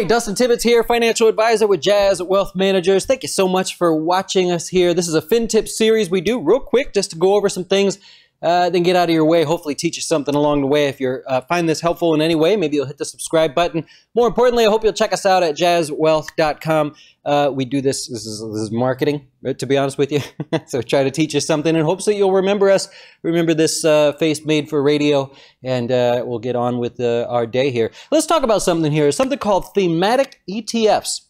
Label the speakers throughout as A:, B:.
A: Hey, Dustin Tibbetts here, financial advisor with Jazz Wealth Managers. Thank you so much for watching us here. This is a FinTip series we do real quick just to go over some things uh, then get out of your way. Hopefully, teach you something along the way. If you uh, find this helpful in any way, maybe you'll hit the subscribe button. More importantly, I hope you'll check us out at jazzwealth.com. Uh, we do this. This is, this is marketing, uh, to be honest with you. so try to teach you something in hopes that you'll remember us. Remember this uh, face made for radio, and uh, we'll get on with uh, our day here. Let's talk about something here. Something called thematic ETFs.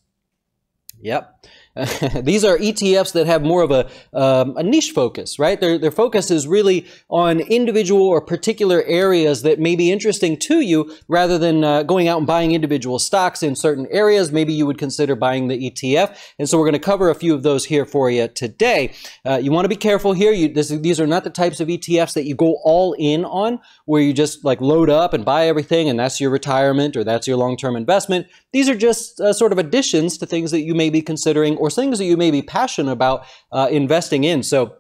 A: Yep. These are ETFs that have more of a, um, a niche focus, right? Their, their focus is really on individual or particular areas that may be interesting to you rather than uh, going out and buying individual stocks in certain areas. Maybe you would consider buying the ETF. And so we're going to cover a few of those here for you today. Uh, you want to be careful here. You, this, these are not the types of ETFs that you go all in on where you just like load up and buy everything and that's your retirement or that's your long-term investment. These are just uh, sort of additions to things that you may be considering or things that you may be passionate about uh, investing in. So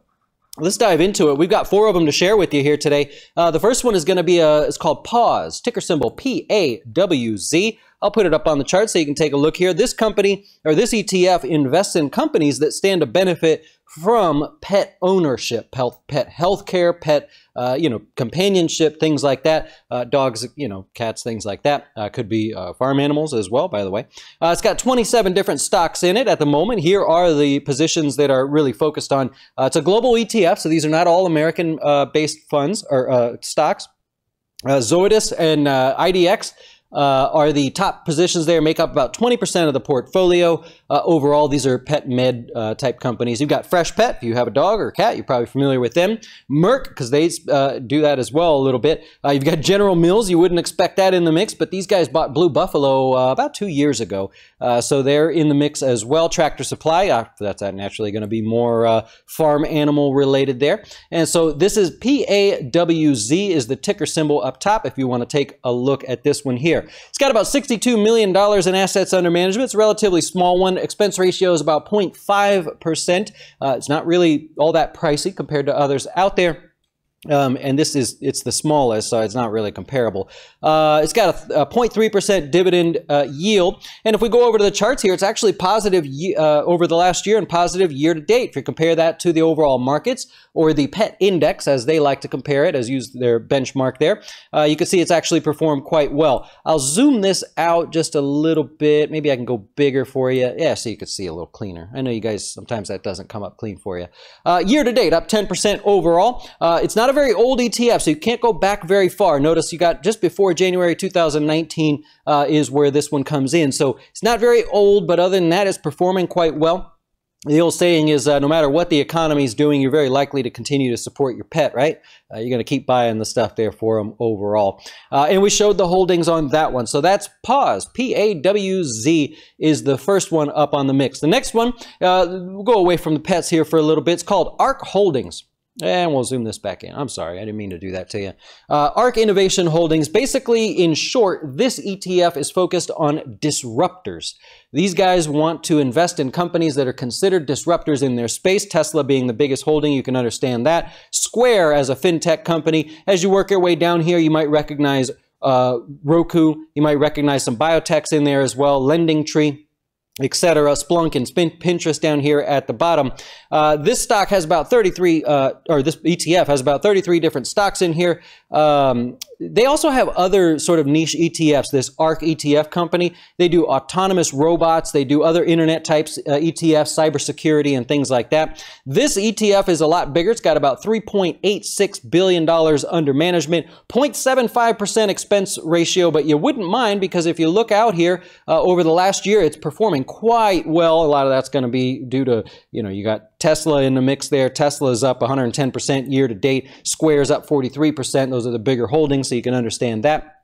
A: let's dive into it. We've got four of them to share with you here today. Uh, the first one is going to be a, uh, it's called Pause, ticker symbol P A W Z. I'll put it up on the chart so you can take a look here. This company or this ETF invests in companies that stand to benefit from pet ownership, health, pet healthcare, pet uh, you know companionship, things like that. Uh, dogs, you know, cats, things like that. Uh, could be uh, farm animals as well, by the way. Uh, it's got 27 different stocks in it at the moment. Here are the positions that are really focused on. Uh, it's a global ETF, so these are not all American-based funds or stocks. Uh, Zoetis and IDX uh, are the top positions there, make up about 20% of the portfolio. Uh, overall, these are pet med uh, type companies. You've got Fresh Pet, if you have a dog or a cat, you're probably familiar with them. Merck, because they uh, do that as well a little bit. Uh, you've got General Mills, you wouldn't expect that in the mix, but these guys bought Blue Buffalo uh, about two years ago. so they're in the mix as well. Tractor Supply, that's naturally going to be more farm animal related there. And so this is PAWZ is the ticker symbol up top if you want to take a look at this one here there. It's got about $62 million in assets under management. It's a relatively small one. Expense ratio is about 0.5%. Uh, it's not really all that pricey compared to others out there. Um, and this is it's the smallest, so it's not really comparable. Uh, it's got a, 0.3% dividend uh, yield, and if we go over to the charts here, it's actually positive uh, over the last year and positive year to date. If you compare that to the overall markets or the pet index, as they like to compare it, as used their benchmark there, uh, you can see it's actually performed quite well. I'll zoom this out just a little bit. Maybe I can go bigger for you. Yeah, so you can see a little cleaner. I know you guys sometimes that doesn't come up clean for you. Uh, year to date, up 10% overall. Uh, it's not not a very old ETF, so you can't go back very far. Notice you got just before January 2019 uh, is where this one comes in. So it's not very old, but other than that, it's performing quite well. The old saying is uh, no matter what the economy is doing, you're very likely to continue to support your pet, right? Uh, you're going to keep buying the stuff there for them overall. Uh, and we showed the holdings on that one. So that's PAWS, P A W Z, is the first one up on the mix. The next one, uh, we'll go away from the pets here for a little bit. It's called ARC Holdings. And eh, we'll zoom this back in. I'm sorry, I didn't mean to do that to you. Uh, ARC Innovation Holdings, basically, in short, this ETF is focused on disruptors. These guys want to invest in companies that are considered disruptors in their space, Tesla being the biggest holding, you can understand that. Square as a fintech company. As you work your way down here, you might recognize uh, Roku, you might recognize some biotechs in there as well, Lending Tree etc. Splunk and Pinterest down here at the bottom. Uh, this stock has about 33, uh, or this ETF has about 33 different stocks in here. Um, they also have other sort of niche ETFs. This ARC ETF company, they do autonomous robots, they do other internet types uh, ETFs, cybersecurity, and things like that. This ETF is a lot bigger. It's got about $3.86 billion under management, 0.75% expense ratio, but you wouldn't mind because if you look out here uh, over the last year, it's performing quite well. A lot of that's going to be due to, you know, you got Tesla in the mix there. Tesla is up 110% year to date, Square's up 43%. Those are the bigger holdings so you can understand that.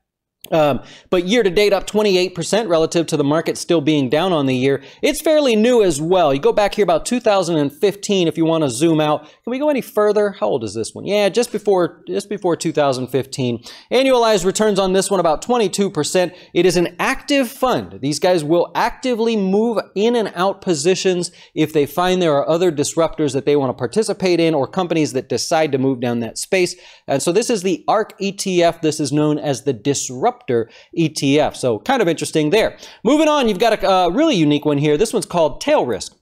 A: Um, but year to date, up 28% relative to the market still being down on the year. It's fairly new as well. You go back here about 2015 if you want to zoom out. Can we go any further? How old is this one? Yeah, just before just before 2015. Annualized returns on this one about 22%. It is an active fund. These guys will actively move in and out positions if they find there are other disruptors that they want to participate in or companies that decide to move down that space. And so this is the ARC ETF. This is known as the disruptor Proctor ETF. So kind of interesting there. Moving on, you've got a, a uh, really unique one here. This one's called Tail Risk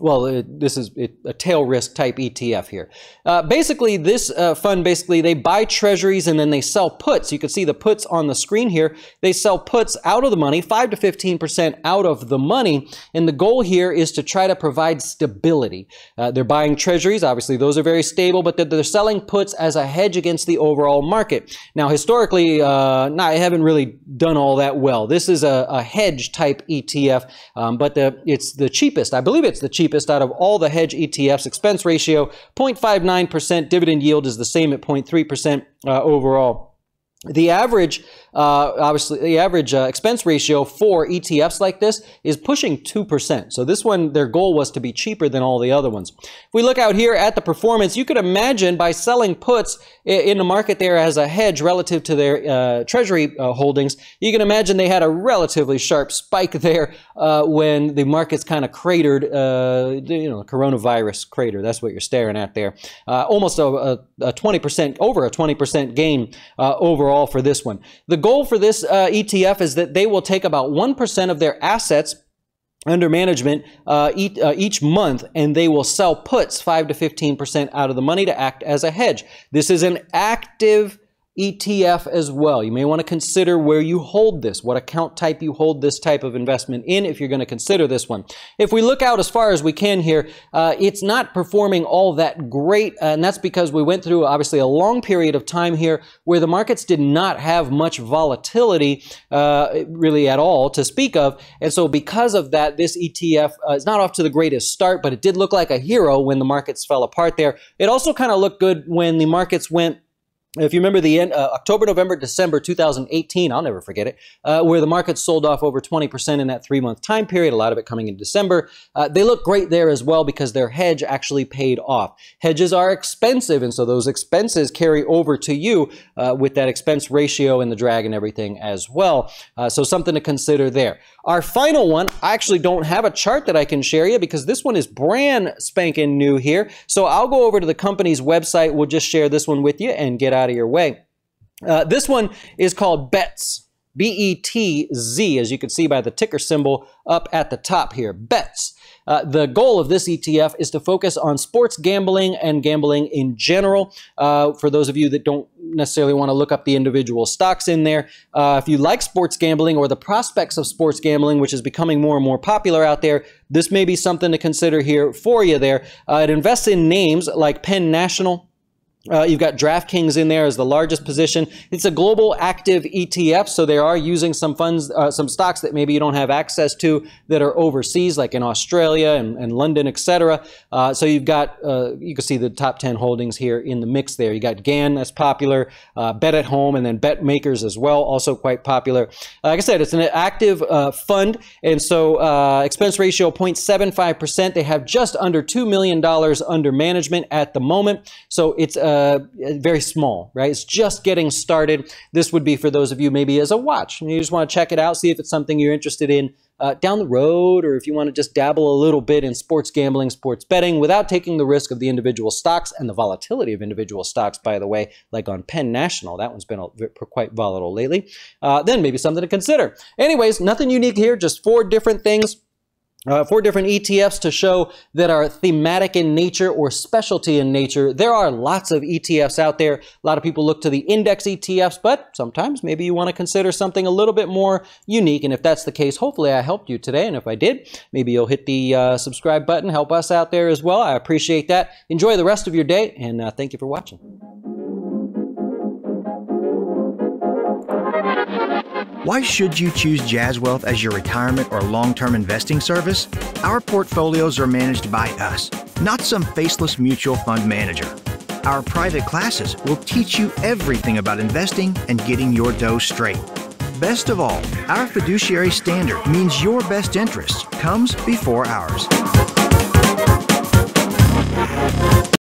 A: well, it, this is it, a tail risk type ETF here. Uh, basically, this uh, fund basically they buy treasuries and then they sell puts. You can see the puts on the screen here. They sell puts out of the money, five to fifteen percent out of the money, and the goal here is to try to provide stability. Uh, they're buying treasuries, obviously those are very stable, but they're, they're, selling puts as a hedge against the overall market. Now, historically, uh, not I haven't really done all that well. This is a, a hedge type ETF, um, but the, it's the cheapest. I believe it's the cheapest cheapest out of all the hedge ETFs. Expense ratio 0.59%, dividend yield is the same at 0.3% uh, overall. The average, uh, obviously, the average uh, expense ratio for ETFs like this is pushing 2%. So this one, their goal was to be cheaper than all the other ones. If we look out here at the performance, you could imagine by selling puts in the market there as a hedge relative to their uh, treasury uh, holdings, you can imagine they had a relatively sharp spike there uh, when the market's kind of cratered, uh, you know, coronavirus crater. That's what you're staring at there. almost a, a, a, 20%, over a 20% gain overall overall for this one. The goal for this uh, ETF is that they will take about 1% of their assets under management uh, each, uh, each, month and they will sell puts 5 to 15% out of the money to act as a hedge. This is an active ETF as well. You may want to consider where you hold this, what account type you hold this type of investment in if you're going to consider this one. If we look out as far as we can here, uh, it's not performing all that great, uh, and that's because we went through obviously a long period of time here where the markets did not have much volatility uh, really at all to speak of. And so because of that, this ETF uh, is not off to the greatest start, but it did look like a hero when the markets fell apart there. It also kind of looked good when the markets went if you remember the end, uh, October, November, December 2018, I'll never forget it, uh, where the market sold off over 20% in that three month time period, a lot of it coming in December. Uh, they look great there as well because their hedge actually paid off. Hedges are expensive, and so those expenses carry over to you uh, with that expense ratio and the drag and everything as well. Uh, so something to consider there. Our final one, I actually don't have a chart that I can share you because this one is brand spanking new here. So I'll go over to the company's website. We'll just share this one with you and get out out of your way. Uh, this one is called Bets. B-E-T-Z, as you can see by the ticker symbol up at the top here. Bets. Uh, the goal of this ETF is to focus on sports gambling and gambling in general. Uh, for those of you that don't necessarily want to look up the individual stocks in there, uh, if you like sports gambling or the prospects of sports gambling, which is becoming more and more popular out there, this may be something to consider here for you there. Uh, it invests in names like Penn National, uh, you've got DraftKings in there as the largest position. It's a global active ETF, so they are using some funds, uh, some stocks that maybe you don't have access to that are overseas, like in Australia and, and London, etc. Uh, so you've got, uh, you can see the top 10 holdings here in the mix there. You got GAN, that's popular, uh, Bet at Home, and then Bet Makers as well, also quite popular. Uh, like I said, it's an active fund, and so expense ratio 0.75%. They have just under $2 million under management at the moment, so it's uh, uh, very small, right? It's just getting started. This would be for those of you maybe as a watch and you just want to check it out, see if it's something you're interested in uh, down the road, or if you want to just dabble a little bit in sports gambling, sports betting without taking the risk of the individual stocks and the volatility of individual stocks, by the way, like on Penn National, that one's been quite volatile lately, uh, then maybe something to consider. Anyways, nothing unique here, just four different things uh, four different ETFs to show that are thematic in nature or specialty in nature. There are lots of ETFs out there. A lot of people look to the index ETFs, but sometimes maybe you want to consider something a little bit more unique. And if that's the case, hopefully I helped you today. And if I did, maybe you'll hit the uh, subscribe button, help us out there as well. I appreciate that. Enjoy the rest of your day, and uh, thank you for watching. Why should you choose Jazz Wealth as your retirement or long term investing service? Our portfolios are managed by us, not some faceless mutual fund manager. Our private classes will teach you everything about investing and getting your dough straight. Best of all, our fiduciary standard means your best interest comes before ours.